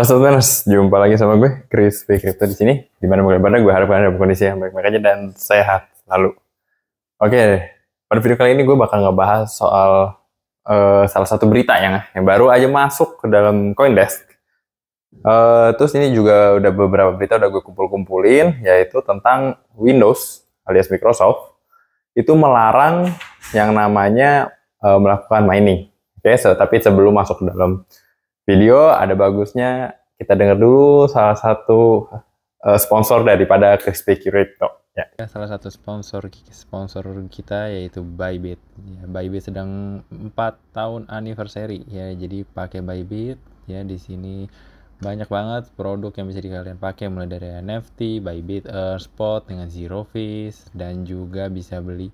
Halo Sobatners, jumpa lagi sama gue, Chris V. Crypto di sini. Dimana mulai pada gue harapkan ada kondisi yang baik-baik aja dan sehat lalu. Oke, pada video kali ini gue bakal ngebahas soal uh, salah satu berita yang, yang baru aja masuk ke dalam Coindesk. Uh, terus ini juga udah beberapa berita udah gue kumpul-kumpulin, yaitu tentang Windows alias Microsoft itu melarang yang namanya uh, melakukan mining. Oke, okay, so, tapi sebelum masuk ke dalam video ada bagusnya kita dengar dulu salah satu uh, sponsor daripada Crispy Curator. Ya. ya. Salah satu sponsor sponsor kita yaitu Bybit. Ya, Bybit sedang 4 tahun anniversary ya. Jadi pakai Bybit ya di sini banyak banget produk yang bisa di kalian pakai mulai dari NFT, Bybit Earth, Spot dengan zero fees dan juga bisa beli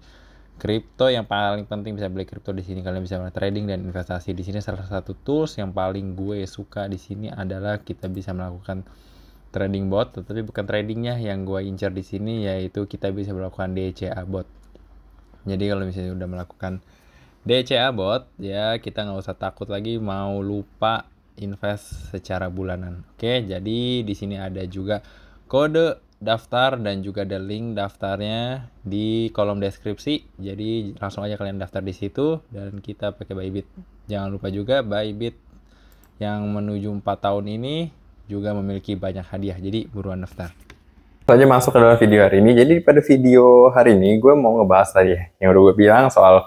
kripto yang paling penting bisa beli kripto di sini kalian bisa trading dan investasi di sini salah satu tools yang paling gue suka di sini adalah kita bisa melakukan trading bot tetapi bukan tradingnya yang gue incar di sini yaitu kita bisa melakukan DCA bot jadi kalau misalnya udah melakukan DCA bot ya kita nggak usah takut lagi mau lupa invest secara bulanan oke jadi di sini ada juga kode daftar dan juga ada link daftarnya di kolom deskripsi. Jadi langsung aja kalian daftar di situ dan kita pakai Bybit. Jangan lupa juga Bybit yang menuju 4 tahun ini juga memiliki banyak hadiah. Jadi buruan daftar. Saja masuk ke dalam video hari ini. Jadi pada video hari ini gue mau ngebahas tadi yang udah gue bilang soal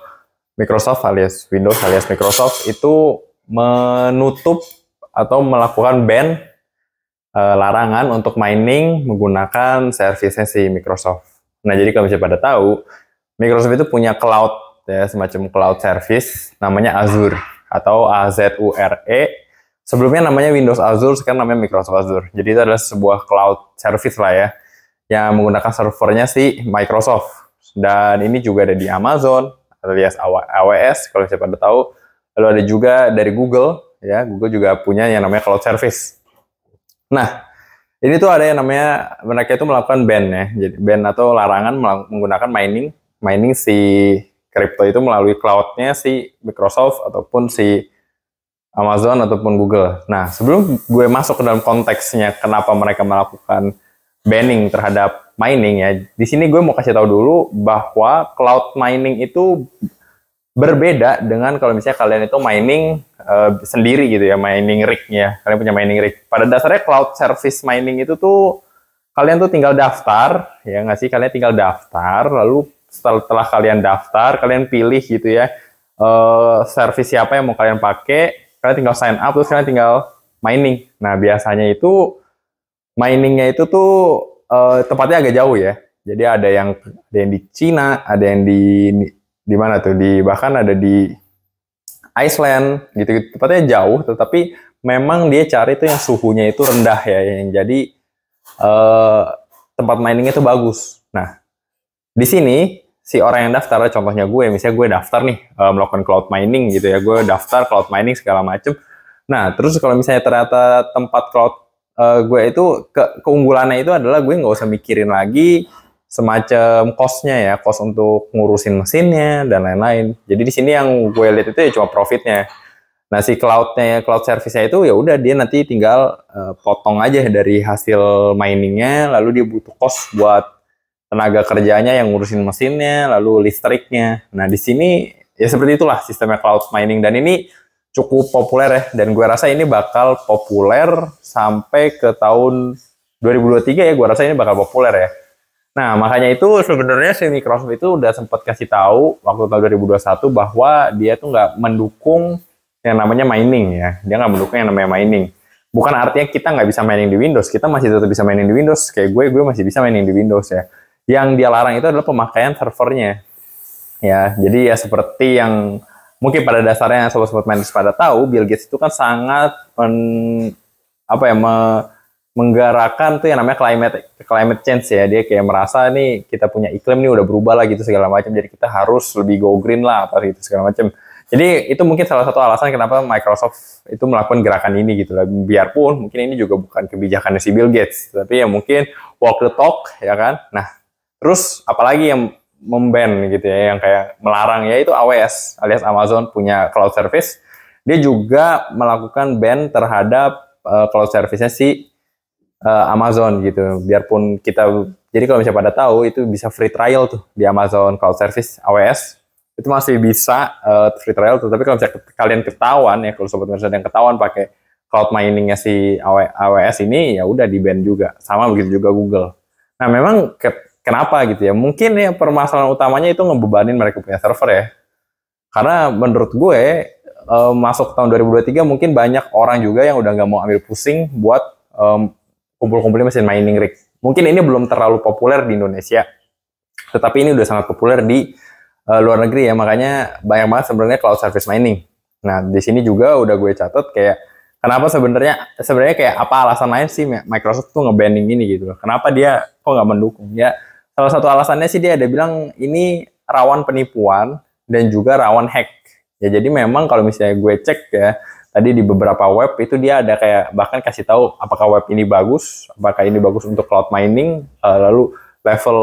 Microsoft alias Windows alias Microsoft itu menutup atau melakukan ban uh, larangan untuk mining menggunakan servisnya si Microsoft. Nah, jadi kalau misalnya pada tahu, Microsoft itu punya cloud ya, semacam cloud service namanya Azure atau AZURE. Sebelumnya namanya Windows Azure, sekarang namanya Microsoft Azure. Jadi itu adalah sebuah cloud service lah ya yang menggunakan servernya si Microsoft. Dan ini juga ada di Amazon alias AWS kalau siapa pada tahu. Lalu ada juga dari Google ya, Google juga punya yang namanya cloud service. Nah, ini tuh ada yang namanya mereka itu melakukan ban ya, jadi ban atau larangan menggunakan mining, mining si kripto itu melalui cloudnya si Microsoft ataupun si Amazon ataupun Google. Nah, sebelum gue masuk ke dalam konteksnya kenapa mereka melakukan banning terhadap mining ya, di sini gue mau kasih tahu dulu bahwa cloud mining itu berbeda dengan kalau misalnya kalian itu mining uh, sendiri gitu ya mining rignya kalian punya mining rig pada dasarnya cloud service mining itu tuh kalian tuh tinggal daftar ya nggak sih kalian tinggal daftar lalu setelah, setelah kalian daftar kalian pilih gitu ya uh, service siapa yang mau kalian pakai kalian tinggal sign up terus kalian tinggal mining nah biasanya itu miningnya itu tuh uh, tempatnya agak jauh ya jadi ada yang ada yang di Cina ada yang di di mana tuh di bahkan ada di Iceland gitu, gitu tempatnya jauh tetapi memang dia cari tuh yang suhunya itu rendah ya yang jadi eh, tempat miningnya tuh bagus nah di sini si orang yang daftar contohnya gue misalnya gue daftar nih eh, melakukan cloud mining gitu ya gue daftar cloud mining segala macem nah terus kalau misalnya ternyata tempat cloud eh, gue itu ke, keunggulannya itu adalah gue nggak usah mikirin lagi semacam kosnya ya, cost untuk ngurusin mesinnya dan lain-lain. Jadi di sini yang gue lihat itu ya cuma profitnya. Nah si cloudnya, cloud service-nya itu ya udah dia nanti tinggal uh, potong aja dari hasil miningnya, lalu dia butuh cost buat tenaga kerjanya yang ngurusin mesinnya, lalu listriknya. Nah di sini ya seperti itulah sistemnya cloud mining dan ini cukup populer ya dan gue rasa ini bakal populer sampai ke tahun 2023 ya gue rasa ini bakal populer ya Nah, makanya itu sebenarnya si Microsoft itu udah sempat kasih tahu waktu tahun 2021 bahwa dia tuh nggak mendukung yang namanya mining ya. Dia nggak mendukung yang namanya mining. Bukan artinya kita nggak bisa mining di Windows. Kita masih tetap bisa mining di Windows. Kayak gue, gue masih bisa mining di Windows ya. Yang dia larang itu adalah pemakaian servernya. Ya, jadi ya seperti yang mungkin pada dasarnya yang sobat-sobat main pada tahu, Bill Gates itu kan sangat men, apa ya, me, menggarakan tuh yang namanya climate climate change ya dia kayak merasa nih kita punya iklim nih udah berubah lah gitu segala macam jadi kita harus lebih go green lah atau gitu segala macam jadi itu mungkin salah satu alasan kenapa Microsoft itu melakukan gerakan ini gitu lah biarpun mungkin ini juga bukan kebijakan si Bill Gates tapi ya mungkin walk the talk ya kan nah terus apalagi yang memban gitu ya yang kayak melarang ya itu AWS alias Amazon punya cloud service dia juga melakukan ban terhadap uh, cloud service-nya si uh, Amazon gitu. Biarpun kita jadi kalau misalnya pada tahu itu bisa free trial tuh di Amazon Cloud Service AWS itu masih bisa uh, free trial tuh. Tapi kalau misalnya kalian ketahuan ya kalau sobat merchant yang ketahuan pakai cloud miningnya si AWS ini ya udah di ban juga. Sama begitu juga Google. Nah memang ke, kenapa gitu ya? Mungkin ya permasalahan utamanya itu ngebebanin mereka punya server ya. Karena menurut gue eh, masuk tahun 2023 mungkin banyak orang juga yang udah nggak mau ambil pusing buat kumpul-kumpulin mesin mining rig. Mungkin ini belum terlalu populer di Indonesia, tetapi ini udah sangat populer di uh, luar negeri ya. Makanya banyak banget sebenarnya cloud service mining. Nah, di sini juga udah gue catat kayak kenapa sebenarnya sebenarnya kayak apa alasan lain sih Microsoft tuh ngebanding ini gitu Kenapa dia kok nggak mendukung? Ya salah satu alasannya sih dia ada bilang ini rawan penipuan dan juga rawan hack. Ya jadi memang kalau misalnya gue cek ya tadi di beberapa web itu dia ada kayak bahkan kasih tahu apakah web ini bagus, apakah ini bagus untuk cloud mining, uh, lalu level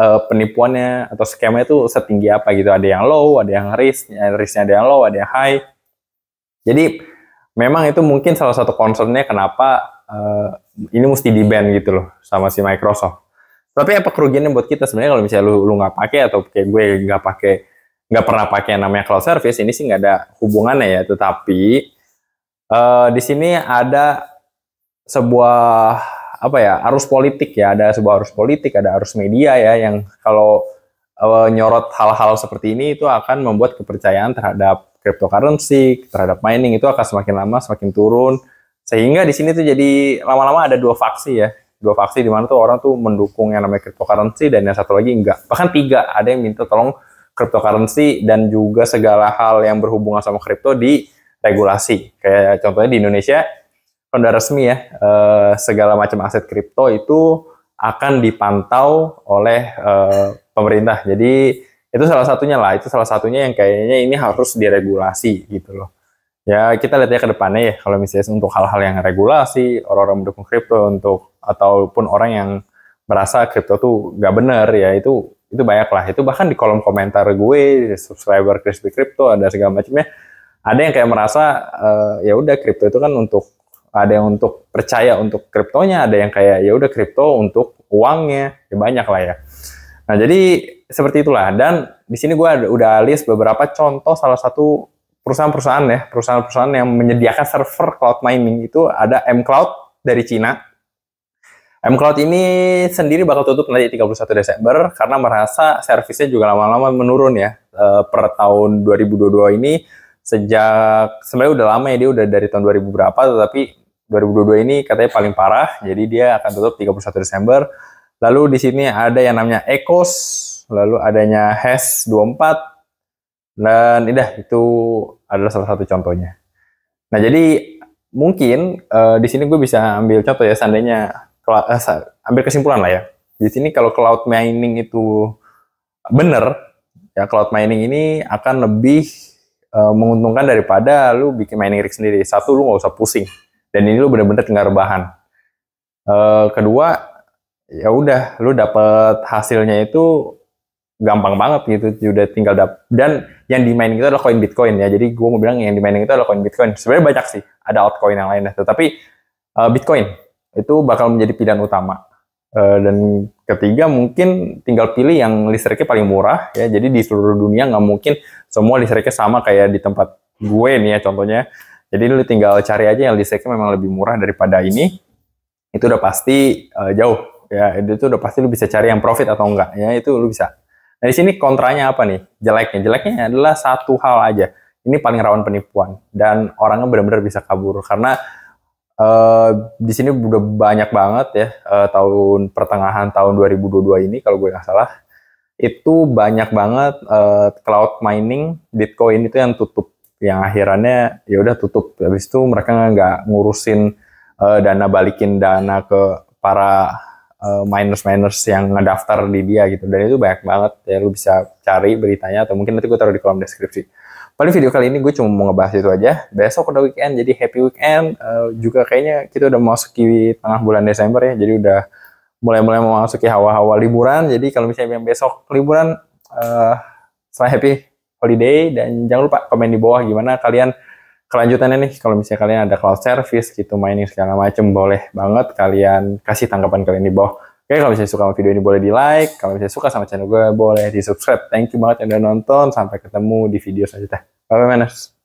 uh, penipuannya atau skemanya itu setinggi apa gitu. Ada yang low, ada yang risk, eh, risknya ada yang low, ada yang high. Jadi memang itu mungkin salah satu concernnya kenapa uh, ini mesti di ban gitu loh sama si Microsoft. Tapi apa kerugiannya buat kita sebenarnya kalau misalnya lu lu nggak pakai atau kayak gue nggak pakai nggak pernah pakai yang namanya cloud service ini sih nggak ada hubungannya ya tetapi uh, di sini ada sebuah apa ya arus politik ya ada sebuah arus politik ada arus media ya yang kalau uh, nyorot hal-hal seperti ini itu akan membuat kepercayaan terhadap cryptocurrency terhadap mining itu akan semakin lama semakin turun sehingga di sini tuh jadi lama-lama ada dua faksi ya dua faksi di mana tuh orang tuh mendukung yang namanya cryptocurrency dan yang satu lagi enggak bahkan tiga ada yang minta tolong cryptocurrency dan juga segala hal yang berhubungan sama kripto di regulasi. Kayak contohnya di Indonesia sudah resmi ya, eh, segala macam aset kripto itu akan dipantau oleh eh, pemerintah. Jadi itu salah satunya lah, itu salah satunya yang kayaknya ini harus diregulasi gitu loh. Ya kita lihat ya ke depannya ya, kalau misalnya untuk hal-hal yang regulasi, orang-orang mendukung kripto untuk ataupun orang yang merasa kripto tuh gak bener ya itu itu banyak lah itu bahkan di kolom komentar gue subscriber crispy crypto ada segala macamnya ada yang kayak merasa uh, ya udah crypto itu kan untuk ada yang untuk percaya untuk kriptonya ada yang kayak ya udah kripto untuk uangnya ya banyak lah ya nah jadi seperti itulah dan di sini gue udah list beberapa contoh salah satu perusahaan-perusahaan ya perusahaan-perusahaan yang menyediakan server cloud mining itu ada MCloud dari Cina mCloud ini sendiri bakal tutup nanti 31 Desember karena merasa servisnya juga lama-lama menurun ya e, per tahun 2022 ini sejak sebenarnya udah lama ya dia udah dari tahun 2000 berapa tetapi 2022 ini katanya paling parah jadi dia akan tutup 31 Desember lalu di sini ada yang namanya Ecos lalu adanya puluh 24 dan ini idah itu adalah salah satu contohnya nah jadi mungkin e, di sini gue bisa ambil contoh ya seandainya Eh, ambil kesimpulan lah ya. Di sini kalau cloud mining itu benar, ya cloud mining ini akan lebih uh, menguntungkan daripada lu bikin mining rig sendiri. Satu lu nggak usah pusing dan ini lu benar-benar tinggal bahan. Uh, eh, kedua ya udah lu dapet hasilnya itu gampang banget gitu udah tinggal dap dan yang di mining itu adalah koin bitcoin ya jadi gue mau bilang yang di mining itu adalah koin bitcoin sebenarnya banyak sih ada altcoin yang lainnya tetapi uh, bitcoin itu bakal menjadi pilihan utama. Eh, dan ketiga mungkin tinggal pilih yang listriknya paling murah ya. Jadi di seluruh dunia nggak mungkin semua listriknya sama kayak di tempat gue nih ya contohnya. Jadi lu tinggal cari aja yang listriknya memang lebih murah daripada ini. Itu udah pasti uh, jauh ya. Itu udah pasti lu bisa cari yang profit atau enggak ya itu lu bisa. Nah di sini kontranya apa nih? Jeleknya, jeleknya adalah satu hal aja. Ini paling rawan penipuan dan orangnya benar-benar bisa kabur karena Uh, di sini udah banyak banget ya uh, tahun pertengahan tahun 2022 ini kalau gue nggak salah itu banyak banget uh, cloud mining Bitcoin itu yang tutup yang akhirannya ya udah tutup habis itu mereka nggak ngurusin uh, dana balikin dana ke para uh, miners miners yang ngedaftar di dia gitu dan itu banyak banget ya lu bisa cari beritanya atau mungkin nanti gue taruh di kolom deskripsi paling video kali ini gue cuma mau ngebahas itu aja besok udah weekend jadi happy weekend uh, juga kayaknya kita udah masuki tengah bulan Desember ya jadi udah mulai-mulai memasuki hawa-hawa liburan jadi kalau misalnya yang besok liburan uh, eh, selain happy holiday dan jangan lupa komen di bawah gimana kalian kelanjutannya nih kalau misalnya kalian ada cloud service gitu mainin segala macem boleh banget kalian kasih tanggapan kalian di bawah Oke, kalau misalnya suka sama video ini boleh di like. Kalau misalnya suka sama channel gue boleh di subscribe. Thank you banget yang udah nonton. Sampai ketemu di video selanjutnya. Bye bye, Manners.